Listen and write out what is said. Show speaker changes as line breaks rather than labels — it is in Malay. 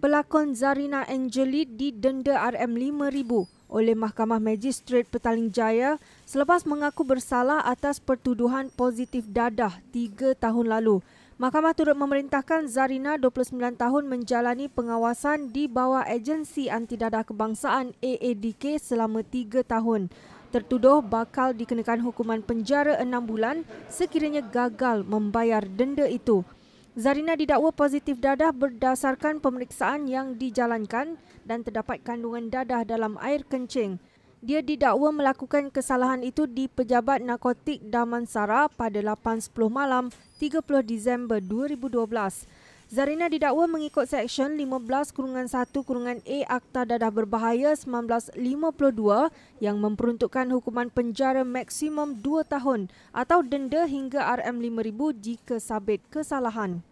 pelakon Zarina Angelid didenda RM5,000 oleh Mahkamah Magistrate Petaling Jaya selepas mengaku bersalah atas pertuduhan positif dadah tiga tahun lalu. Mahkamah turut memerintahkan Zarina 29 tahun menjalani pengawasan di bawah Agensi Anti Dadah Kebangsaan AADK selama tiga tahun. Tertuduh bakal dikenakan hukuman penjara enam bulan sekiranya gagal membayar denda itu. Zarina didakwa positif dadah berdasarkan pemeriksaan yang dijalankan dan terdapat kandungan dadah dalam air kencing. Dia didakwa melakukan kesalahan itu di Pejabat Narkotik Damansara pada 8.10 malam 30 Disember 2012. Zarina didakwa mengikut Seksyen 15 Kurungan 1 Kurungan A Akta Dadah Berbahaya 1952 yang memperuntukkan hukuman penjara maksimum 2 tahun atau denda hingga RM5,000 jika sabit kesalahan.